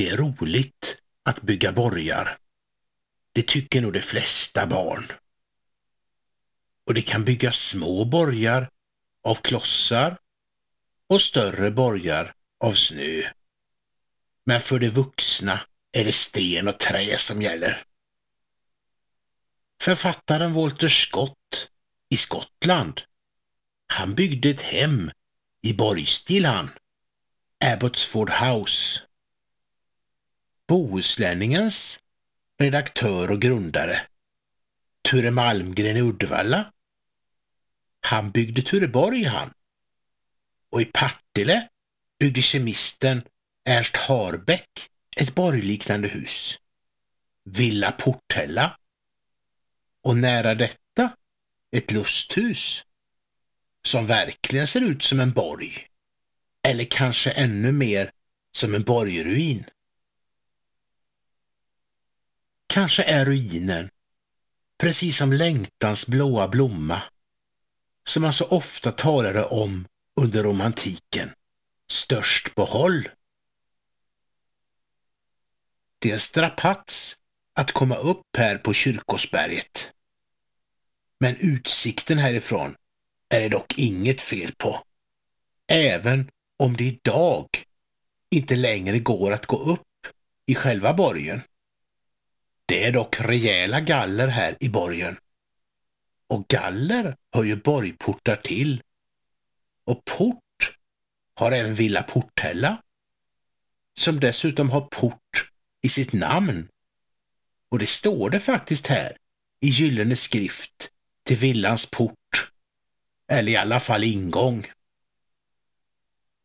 det är roligt att bygga borgar. Det tycker nog de flesta barn. Och det kan byggas små borgar av klossar och större borgar av snö. Men för de vuxna är det sten och trä som gäller. Författaren Walter Scott i Skottland, han byggde ett hem i borgstil han, Abbotsford House. Bohuslänningens redaktör och grundare. Ture Malmgren i Uddevalla. Han byggde Tureborg han. Och i Partille byggde kemisten Ernst Harbeck ett borgliknande hus. Villa Portella. Och nära detta ett lusthus som verkligen ser ut som en borg. Eller kanske ännu mer som en borgruin. Kanske är ruinen, precis som längtans blåa blomma, som man så ofta talade om under romantiken, störst på håll. Det är en strapats att komma upp här på Kyrkosberget. Men utsikten härifrån är det dock inget fel på. Även om det idag inte längre går att gå upp i själva borgen. Det är dock rejäla galler här i borgen. Och galler hör ju borgportar till. Och port har även Villa Portella, som dessutom har port i sitt namn. Och det står det faktiskt här i gyllene skrift till villans port, eller i alla fall ingång.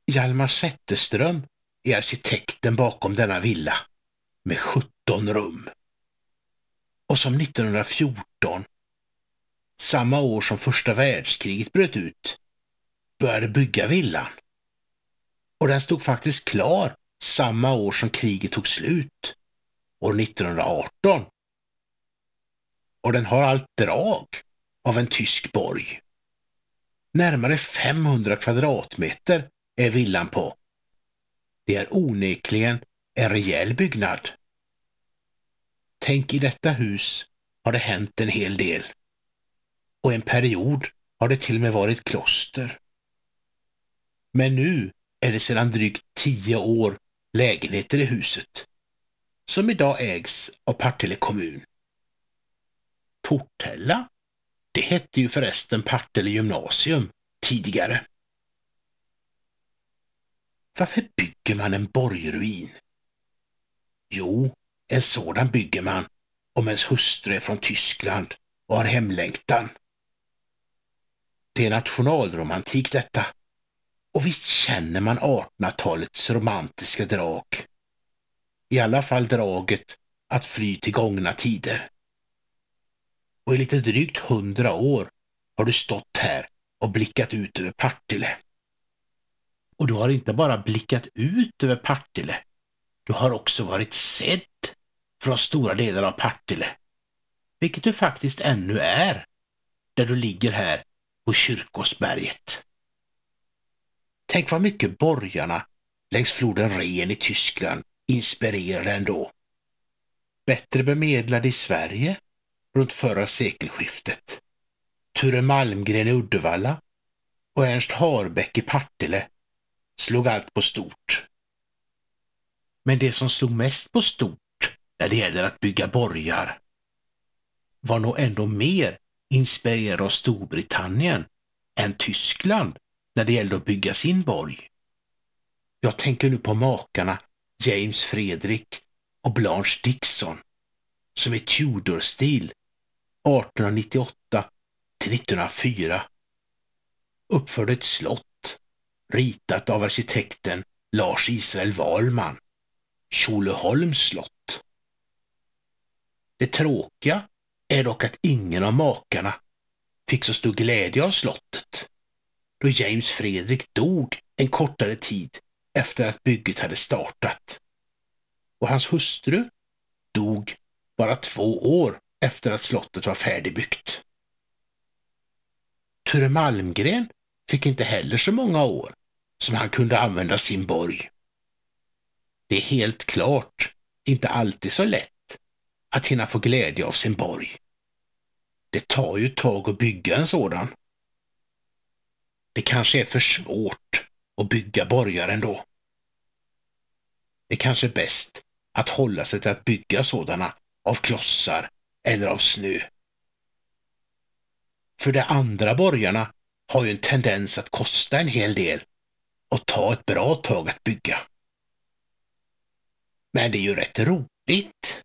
Hjalmar Zetterström är arkitekten bakom denna villa med 17 rum och som 1914, samma år som första världskriget bröt ut, började bygga villan. Och den stod faktiskt klar samma år som kriget tog slut, år 1918. Och den har allt drag av en tysk borg. Närmare 500 kvadratmeter är villan på. Det är onekligen en rejäl byggnad. Tänk i detta hus har det hänt en hel del. Och en period har det till och med varit kloster. Men nu är det sedan drygt tio år lägenheter i huset, som idag ägs av Partille kommun. Porthälla, det hette ju förresten Partille gymnasium tidigare. Varför bygger man en borgruin? Jo, en sådan bygger man om ens hustru är från Tyskland och har hemlängtan. Det är nationalromantik detta. Och visst känner man 1800-talets romantiska drag. I alla fall draget att fly till gångna tider. Och i lite drygt hundra år har du stått här och blickat ut över Partille. Och du har inte bara blickat ut över Partille, du har också varit sedd från stora delar av Partille, vilket du faktiskt ännu är, där du ligger här på Kyrkosberget. Tänk vad mycket borgarna längs floden Ren i Tyskland inspirerade ändå. Bättre bemedlade i Sverige runt förra sekelskiftet. Ture Malmgren i Uddevalla och Ernst Harbäck i Partille slog allt på stort. Men det som slog mest på stort när det gäller att bygga borgar var nog ändå mer inspirerad av Storbritannien än Tyskland när det gällde att bygga sin borg. Jag tänker nu på makarna James Fredrik och Blanche Dixon som i Tudor-stil 1898 till 1904 uppförde ett slott ritat av arkitekten Lars Israel Wahlman, Tjolöholms slott. Det tråkiga är dock att ingen av makarna fick så stor glädje av slottet, då James Fredrik dog en kortare tid efter att bygget hade startat. Och hans hustru dog bara två år efter att slottet var färdigbyggt. Ture Malmgren fick inte heller så många år som han kunde använda sin borg. Det är helt klart inte alltid så lätt att hinna få glädje av sin borg. Det tar ju ett tag att bygga en sådan. Det kanske är för svårt att bygga borgar ändå. Det kanske är bäst att hålla sig till att bygga sådana av klossar eller av snö. För de andra borgarna har ju en tendens att kosta en hel del och ta ett bra tag att bygga. Men det är ju rätt roligt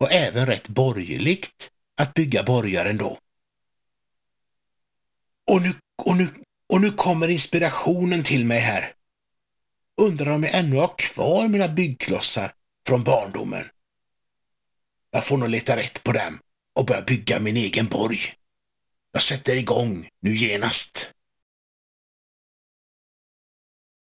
och även rätt borgerligt att bygga borgar ändå. Och nu, och nu, och nu kommer inspirationen till mig här. Undrar om jag ännu har kvar mina byggklossar från barndomen. Jag får nog leta rätt på dem och börja bygga min egen borg. Jag sätter igång nu genast.